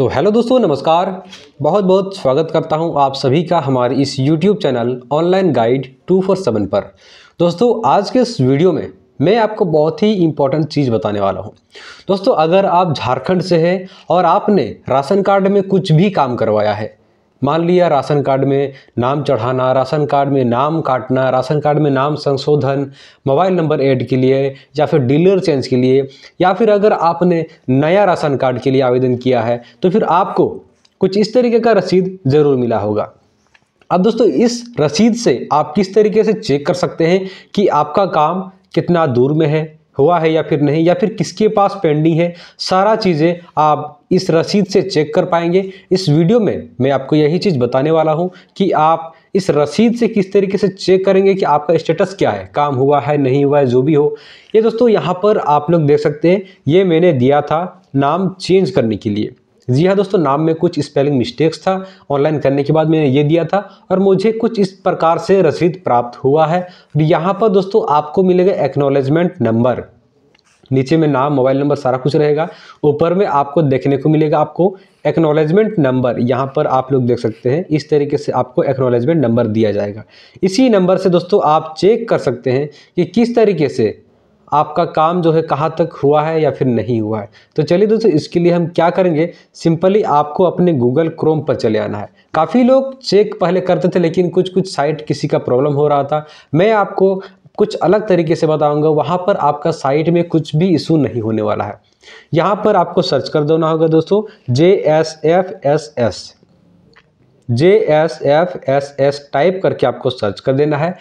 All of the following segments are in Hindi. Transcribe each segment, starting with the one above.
तो हेलो दोस्तों नमस्कार बहुत बहुत स्वागत करता हूं आप सभी का हमारे इस YouTube channel online guide two four seven पर दोस्तों आज के इस वीडियो में मैं आपको बहुत ही इम्पोर्टेंट चीज़ बताने वाला हूं दोस्तों अगर आप झारखंड से हैं और आपने राशन कार्ड में कुछ भी काम करवाया है मान लिया राशन कार्ड में नाम चढ़ाना राशन कार्ड में नाम काटना राशन कार्ड में नाम संशोधन मोबाइल नंबर ऐड के लिए या फिर डीलर चेंज के लिए या फिर अगर आपने नया राशन कार्ड के लिए आवेदन किया है तो फिर आपको कुछ इस तरीके का रसीद ज़रूर मिला होगा अब दोस्तों इस रसीद से आप किस तरीके से चेक कर सकते हैं कि आपका काम कितना दूर में है हुआ है या फिर नहीं या फिर किसके पास पेंडिंग है सारा चीज़ें आप इस रसीद से चेक कर पाएंगे इस वीडियो में मैं आपको यही चीज़ बताने वाला हूँ कि आप इस रसीद से किस तरीके से चेक करेंगे कि आपका स्टेटस क्या है काम हुआ है नहीं हुआ है जो भी हो ये दोस्तों यहाँ पर आप लोग देख सकते हैं ये मैंने दिया था नाम चेंज करने के लिए जी हाँ दोस्तों नाम में कुछ स्पेलिंग मिस्टेक्स था ऑनलाइन करने के बाद मैंने ये दिया था और मुझे कुछ इस प्रकार से रसीद प्राप्त हुआ है यहाँ पर दोस्तों आपको मिलेगा एक्नोलेजमेंट नंबर नीचे में नाम मोबाइल नंबर सारा कुछ रहेगा ऊपर में आपको देखने को मिलेगा आपको एक्नोलेजमेंट नंबर यहाँ पर आप लोग देख सकते हैं इस तरीके से आपको एक्नोलेजमेंट नंबर दिया जाएगा इसी नंबर से दोस्तों आप चेक कर सकते हैं कि किस तरीके से आपका काम जो है कहाँ तक हुआ है या फिर नहीं हुआ है तो चलिए दोस्तों इसके लिए हम क्या करेंगे सिंपली आपको अपने गूगल क्रोम पर चले आना है काफ़ी लोग चेक पहले करते थे लेकिन कुछ कुछ साइट किसी का प्रॉब्लम हो रहा था मैं आपको कुछ अलग तरीके से बताऊंगा वहाँ पर आपका साइट में कुछ भी इशू नहीं होने वाला है यहाँ पर आपको सर्च कर देना होगा दोस्तों J S F S S J S F S S type करके आपको सर्च कर देना है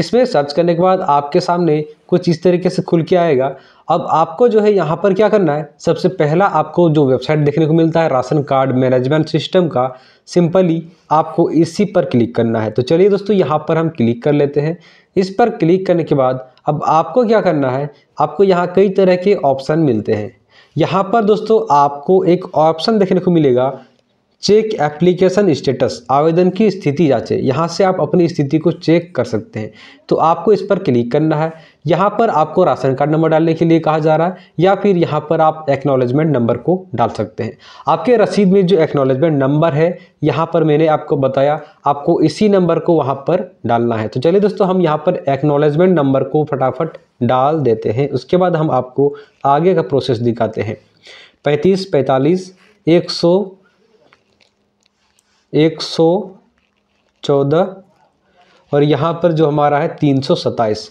इसमें सर्च करने के बाद आपके सामने कुछ इस तरीके से खुल के आएगा अब आपको जो है यहाँ पर क्या करना है सबसे पहला आपको जो वेबसाइट देखने को मिलता है राशन कार्ड मैनेजमेंट सिस्टम का सिंपली आपको इसी पर क्लिक करना है तो चलिए दोस्तों यहाँ पर हम क्लिक कर लेते हैं इस पर क्लिक करने के बाद अब आपको क्या करना है आपको यहाँ कई तरह के ऑप्शन मिलते हैं यहाँ पर दोस्तों आपको एक ऑप्शन देखने को मिलेगा चेक एप्लीकेशन स्टेटस आवेदन की स्थिति जांचें यहाँ से आप अपनी स्थिति को चेक कर सकते हैं तो आपको इस पर क्लिक करना है यहाँ पर आपको राशन कार्ड नंबर डालने के लिए कहा जा रहा है या फिर यहाँ पर आप एक्नॉलेजमेंट नंबर को डाल सकते हैं आपके रसीद में जो एक्नॉलेजमेंट नंबर है यहाँ पर मैंने आपको बताया आपको इसी नंबर को वहाँ पर डालना है तो चलिए दोस्तों हम यहाँ पर एक्नॉलेजमेंट नंबर को फटाफट डाल देते हैं उसके बाद हम आपको आगे का प्रोसेस दिखाते हैं पैंतीस पैंतालीस एक सौ एक सौ चौदह और यहाँ पर जो हमारा है तीन सौ सत्ताईस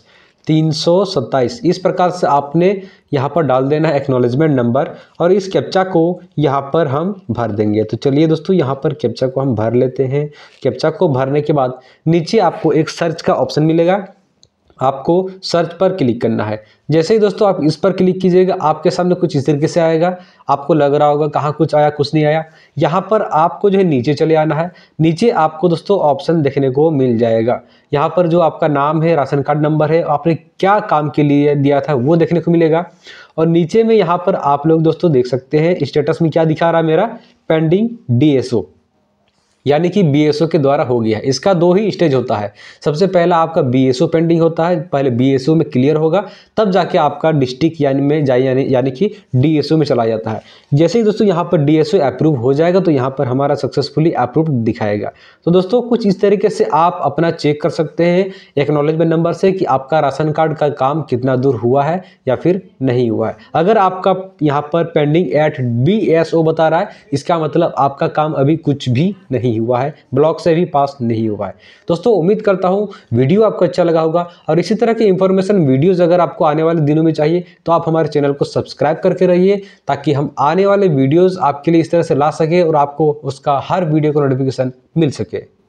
तीन सौ सत्ताईस इस प्रकार से आपने यहाँ पर डाल देना है एक्नॉलेजमेंट नंबर और इस कैप्चा को यहाँ पर हम भर देंगे तो चलिए दोस्तों यहाँ पर कैप्चा को हम भर लेते हैं कैप्चा को भरने के बाद नीचे आपको एक सर्च का ऑप्शन मिलेगा आपको सर्च पर क्लिक करना है जैसे ही दोस्तों आप इस पर क्लिक कीजिएगा आपके सामने कुछ इस तरीके से आएगा आपको लग रहा होगा कहाँ कुछ आया कुछ नहीं आया यहाँ पर आपको जो है नीचे चले आना है नीचे आपको दोस्तों ऑप्शन देखने को मिल जाएगा यहाँ पर जो आपका नाम है राशन कार्ड नंबर है आपने क्या काम के लिए दिया था वो देखने को मिलेगा और नीचे में यहाँ पर आप लोग दोस्तों देख सकते हैं स्टेटस में क्या दिखा रहा है मेरा पेंडिंग डी यानी कि बी के द्वारा हो गया है इसका दो ही स्टेज होता है सबसे पहला आपका बी पेंडिंग होता है पहले बी में क्लियर होगा तब जाके आपका डिस्ट्रिक्ट यानी में जाए यानी यानी कि डी में चला जाता है जैसे ही दोस्तों यहाँ पर डी अप्रूव हो जाएगा तो यहाँ पर हमारा सक्सेसफुली अप्रूव दिखाएगा तो दोस्तों कुछ इस तरीके से आप अपना चेक कर सकते हैं एक्नॉलेजमेंट नंबर से कि आपका राशन कार्ड का काम कितना दूर हुआ है या फिर नहीं हुआ है अगर आपका यहाँ पर पेंडिंग एट बी बता रहा है इसका मतलब आपका काम अभी कुछ भी नहीं नहीं हुआ है ब्लॉक से भी पास नहीं हुआ है दोस्तों उम्मीद करता हूँ वीडियो आपको अच्छा लगा होगा और इसी तरह की इन्फॉर्मेशन वीडियोज़ अगर आपको आने वाले दिनों में चाहिए तो आप हमारे चैनल को सब्सक्राइब करके रहिए ताकि हम आने वाले वीडियोज़ आपके लिए इस तरह से ला सकें और आपको उसका हर वीडियो का नोटिफिकेशन मिल सके